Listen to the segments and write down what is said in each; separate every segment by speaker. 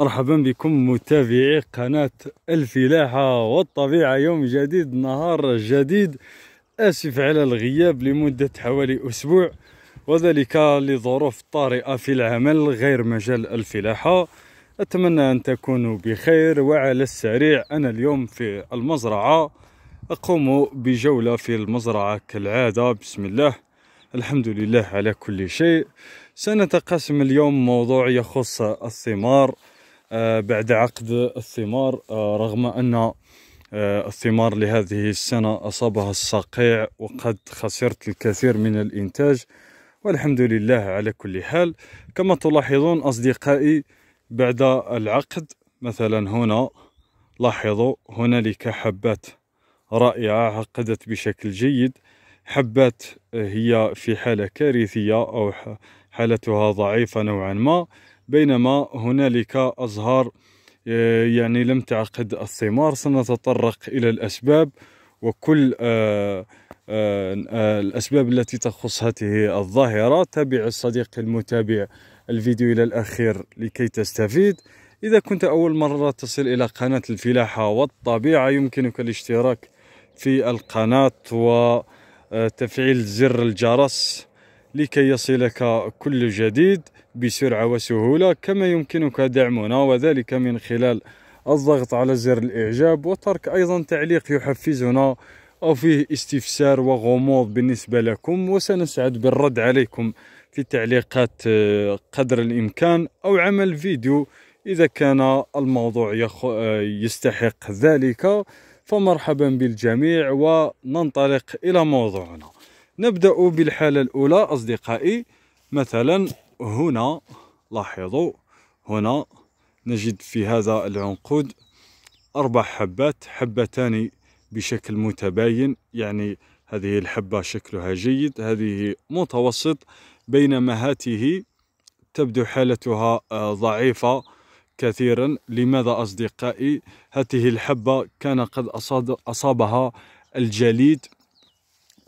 Speaker 1: مرحبا بكم متابعي قناة الفلاحة والطبيعة يوم جديد نهار جديد آسف على الغياب لمدة حوالي أسبوع وذلك لظروف طارئة في العمل غير مجال الفلاحة أتمنى أن تكونوا بخير وعلى السريع أنا اليوم في المزرعة أقوم بجولة في المزرعة كالعادة بسم الله الحمد لله على كل شيء سنتقاسم اليوم موضوع يخص الثمار آه، بعد عقد الثمار آه، رغم أن آه، الثمار لهذه السنة أصابها الصقيع وقد خسرت الكثير من الإنتاج والحمد لله على كل حال كما تلاحظون أصدقائي بعد العقد مثلا هنا لاحظوا هنالك حبات رائعة عقدت بشكل جيد حبات هي في حالة كارثية أو حالتها ضعيفة نوعا ما بينما هنالك أزهار آه، يعني لم تعقد الثمار سنتطرق إلى الأسباب وكل آه، آه، الأسباب التي تخص هذه الظاهرة تابع الصديق المتابع الفيديو إلى الأخير لكي تستفيد إذا كنت أول مرة تصل إلى قناة الفلاحة والطبيعة يمكنك الاشتراك في القناة وتفعيل زر الجرس لكي يصلك كل جديد بسرعة وسهولة كما يمكنك دعمنا وذلك من خلال الضغط على زر الإعجاب وترك أيضا تعليق يحفزنا أو فيه استفسار وغموض بالنسبة لكم وسنسعد بالرد عليكم في التعليقات آه، قدر الإمكان أو عمل فيديو إذا كان الموضوع آه، يستحق ذلك فمرحبا بالجميع وننطلق إلى موضوعنا نبدأ بالحالة الأولى أصدقائي مثلا هنا لاحظوا هنا نجد في هذا العنقود أربع حبات حبتان بشكل متباين يعني هذه الحبة شكلها جيد هذه متوسط بينما هاته تبدو حالتها آه، ضعيفة كثيرا لماذا أصدقائي هذه الحبة كان قد أصابها الجليد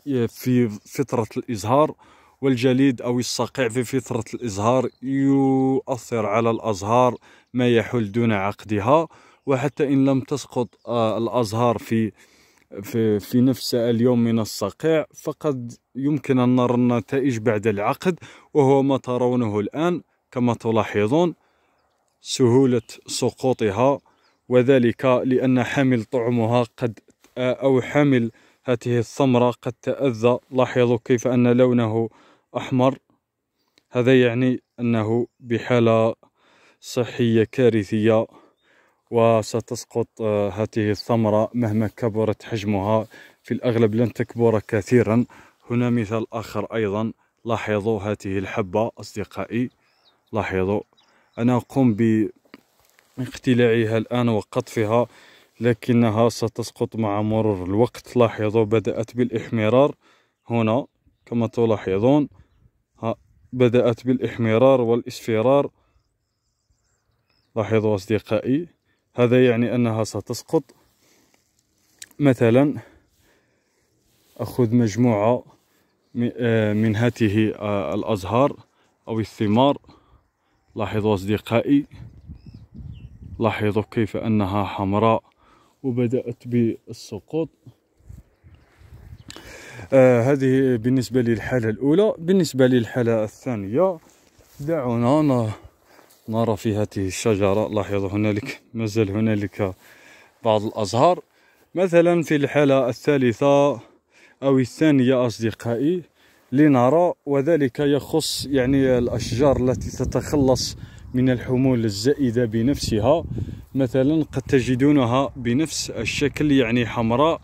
Speaker 1: آه، في فترة الإزهار والجليد أو الصقيع في فترة الإزهار يؤثر على الأزهار ما يحل دون عقدها وحتى إن لم تسقط آه، الأزهار في في, في نفس اليوم من الصقيع فقد يمكن أن نرى النتائج بعد العقد وهو ما ترونه الآن كما تلاحظون سهولة سقوطها وذلك لأن حامل طعمها قد آه، أو حامل هذه الثمرة قد تأذى لاحظوا كيف أن لونه أحمر هذا يعني أنه بحالة صحية كارثية وستسقط آه، هذه الثمرة مهما كبرت حجمها في الأغلب لن تكبر كثيرا هنا مثال آخر أيضا لاحظوا هذه الحبة أصدقائي لاحظوا أنا أقوم باقتلاعها الآن وقطفها لكنها ستسقط مع مرور الوقت لاحظوا بدأت بالإحمرار هنا كما تلاحظون ها بدأت بالإحمرار والإصفرار لاحظوا أصدقائي هذا يعني أنها ستسقط مثلا أخذ مجموعة آه، من هاته آه، الأزهار أو الثمار لاحظوا أصدقائي لاحظوا كيف أنها حمراء وبدأت بالسقوط آه هذه بالنسبة للحالة الأولى بالنسبة للحالة الثانية دعونا نرى في هذه الشجرة لاحظ هنالك مازال هنالك بعض الأزهار مثلا في الحالة الثالثة أو الثانية أصدقائي لنرى وذلك يخص يعني الأشجار التي تتخلص من الحمول الزائدة بنفسها مثلا قد تجدونها بنفس الشكل يعني حمراء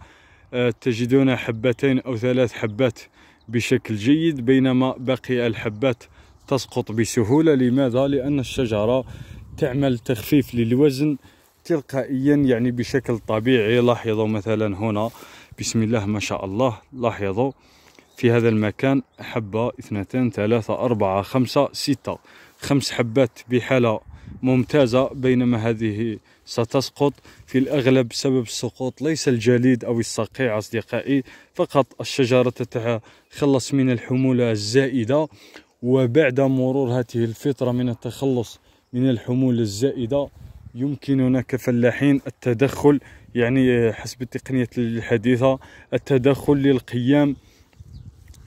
Speaker 1: أه، تجدون حبتين أو ثلاث حبات بشكل جيد بينما بقي الحبات تسقط بسهولة لماذا؟ لأن الشجرة تعمل تخفيف للوزن تلقائيا يعني بشكل طبيعي لاحظوا مثلا هنا بسم الله ما شاء الله لاحظوا في هذا المكان حبة اثنتين ثلاثة أربعة خمسة ستة خمس حبات بحالة ممتازة بينما هذه ستسقط في الأغلب سبب السقوط ليس الجليد أو الصقيع أصدقائي فقط الشجرة تتخلص من الحمولة الزائدة وبعد مرور هذه الفترة من التخلص من الحمولة الزائدة يمكننا كفلاحين التدخل يعني حسب التقنية الحديثة التدخل للقيام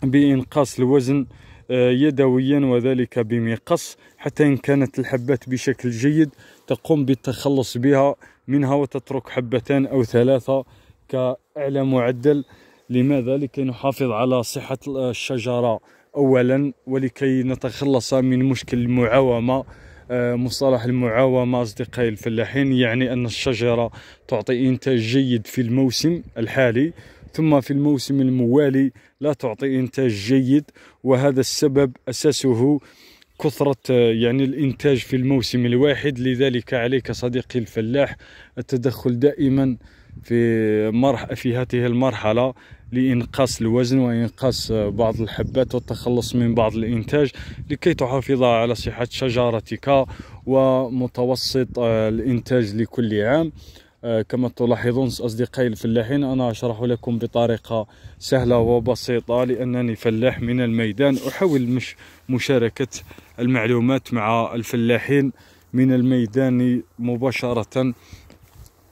Speaker 1: بإنقاص الوزن آه، يدويا وذلك بمقص حتى إن كانت الحبات بشكل جيد تقوم بالتخلص بها منها وتترك حبتان أو ثلاثة كأعلى معدل لماذا لكي نحافظ على صحة الشجرة أولا ولكي نتخلص من مشكل المعاومة آه، مصطلح المعاومة أصدقائي الفلاحين يعني أن الشجرة تعطي إنتاج جيد في الموسم الحالي ثم في الموسم الموالي لا تعطي إنتاج جيد وهذا السبب أساسه كثرة آه، يعني الإنتاج في الموسم الواحد لذلك عليك صديقي الفلاح التدخل دائما في مرح في هذه المرحلة لإنقاص الوزن وإنقاص آه، بعض الحبات والتخلص من بعض الإنتاج لكي تحافظ على صحة شجرتك ومتوسط آه، الإنتاج لكل عام آه، كما تلاحظون أصدقائي الفلاحين أنا أشرح لكم بطريقة سهلة وبسيطة لأنني فلاح من الميدان أحاول مش مشاركة المعلومات مع الفلاحين من الميدان مباشرة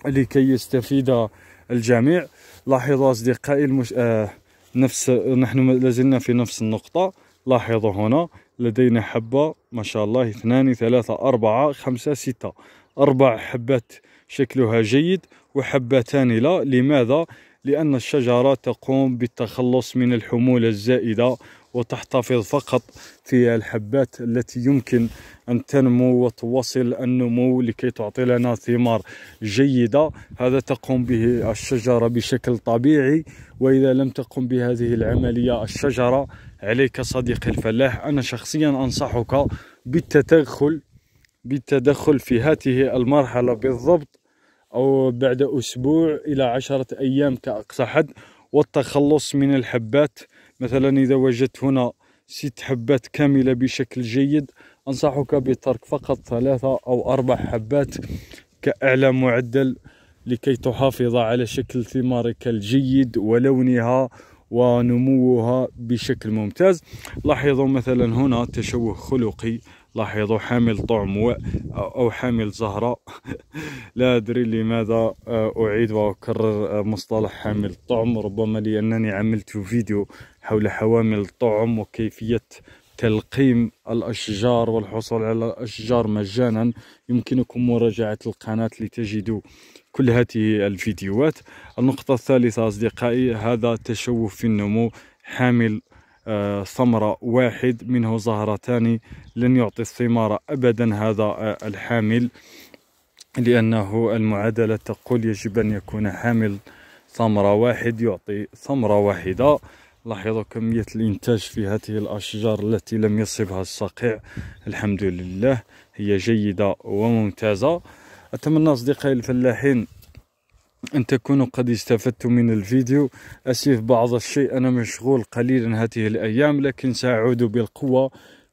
Speaker 1: لكي يستفيد الجميع لاحظوا أصدقائي المش... آه نفس نحن لازلنا في نفس النقطة لاحظوا هنا لدينا حبة ما شاء الله اثنان ثلاثة أربعة خمسة ستة أربع حبات شكلها جيد وحبتان لا لماذا؟ لأن الشجرة تقوم بالتخلص من الحمولة الزائدة وتحتفظ فقط في الحبات التي يمكن أن تنمو وتواصل النمو لكي تعطي لنا ثمار جيدة هذا تقوم به الشجرة بشكل طبيعي وإذا لم تقم بهذه العملية الشجرة عليك صديقي الفلاح أنا شخصيا أنصحك بالتدخل بالتدخل في هذه المرحلة بالضبط أو بعد أسبوع إلى عشرة أيام كأقصى حد والتخلص من الحبات مثلا إذا وجدت هنا ست حبات كاملة بشكل جيد أنصحك بترك فقط ثلاثة أو أربع حبات كأعلى معدل لكي تحافظ على شكل ثمارك الجيد ولونها ونموها بشكل ممتاز لاحظوا مثلا هنا تشوه خلقي لاحظوا حامل طعم أو حامل زهرة لا أدري لماذا آه، أعيد وأكرر آه، مصطلح حامل الطعم ربما لأنني عملت فيديو حول حوامل الطعم وكيفية تلقيم الأشجار والحصول على الأشجار مجانا يمكنكم مراجعة القناة لتجدوا كل هذه الفيديوهات النقطة الثالثة أصدقائي هذا تشوف في النمو حامل آه، ثمرة واحد منه زهرتان لن يعطي الثمار أبدا هذا آه، الحامل لأنه المعادلة تقول يجب أن يكون حامل ثمرة واحد يعطي ثمرة واحدة لاحظوا كمية الإنتاج في هذه الأشجار التي لم يصبها الصقيع الحمد لله هي جيدة وممتازة أتمنى أصدقائي الفلاحين أن تكونوا قد استفدتم من الفيديو أسف بعض الشيء أنا مشغول قليلا هذه الأيام لكن سأعود بالقوة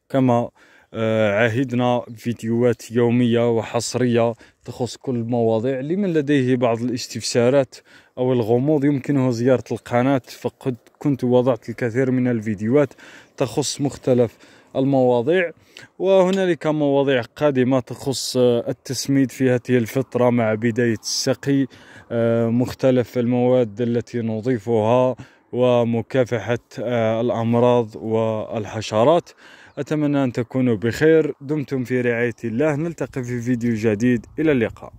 Speaker 1: كما آه، عهدنا فيديوهات يومية وحصرية تخص كل المواضيع لمن لديه بعض الاستفسارات أو الغموض يمكنه زيارة القناة فقد كنت وضعت الكثير من الفيديوهات تخص مختلف المواضيع وهنالك مواضيع قادمة تخص آه، التسميد في هذه الفترة مع بداية السقي آه، مختلف المواد التي نضيفها ومكافحة آه، الأمراض والحشرات أتمنى أن تكونوا بخير دمتم في رعاية الله نلتقي في فيديو جديد إلى اللقاء